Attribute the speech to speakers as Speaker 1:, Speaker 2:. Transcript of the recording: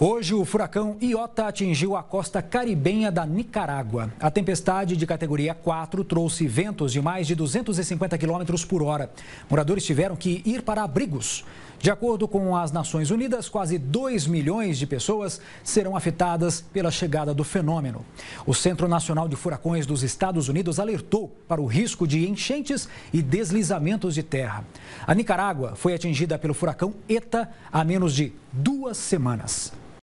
Speaker 1: Hoje, o furacão Iota atingiu a costa caribenha da Nicarágua. A tempestade de categoria 4 trouxe ventos de mais de 250 quilômetros por hora. Moradores tiveram que ir para abrigos. De acordo com as Nações Unidas, quase 2 milhões de pessoas serão afetadas pela chegada do fenômeno. O Centro Nacional de Furacões dos Estados Unidos alertou para o risco de enchentes e deslizamentos de terra. A Nicarágua foi atingida pelo furacão ETA há menos de duas semanas.